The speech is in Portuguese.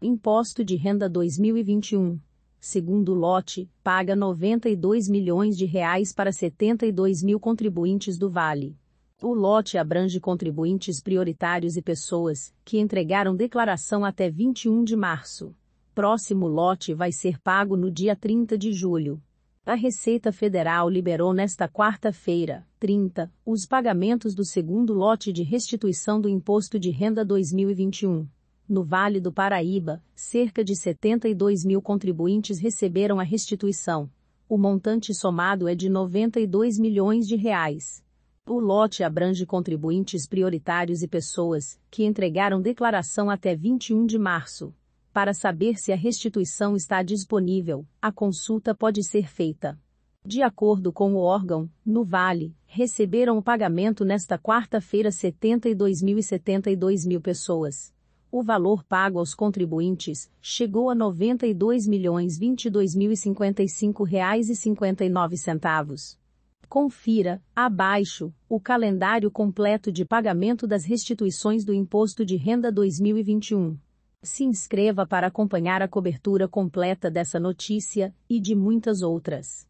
Imposto de Renda 2021. Segundo lote, paga 92 milhões de reais para 72 mil contribuintes do Vale. O lote abrange contribuintes prioritários e pessoas que entregaram declaração até 21 de março. Próximo lote vai ser pago no dia 30 de julho. A Receita Federal liberou nesta quarta-feira, 30, os pagamentos do segundo lote de restituição do Imposto de Renda 2021. No Vale do Paraíba, cerca de 72 mil contribuintes receberam a restituição. O montante somado é de 92 milhões de reais. O lote abrange contribuintes prioritários e pessoas que entregaram declaração até 21 de março. Para saber se a restituição está disponível, a consulta pode ser feita. De acordo com o órgão, no Vale, receberam o pagamento nesta quarta-feira 72 mil pessoas o valor pago aos contribuintes chegou a R$ 92.022.055,59. Confira, abaixo, o calendário completo de pagamento das restituições do Imposto de Renda 2021. Se inscreva para acompanhar a cobertura completa dessa notícia e de muitas outras.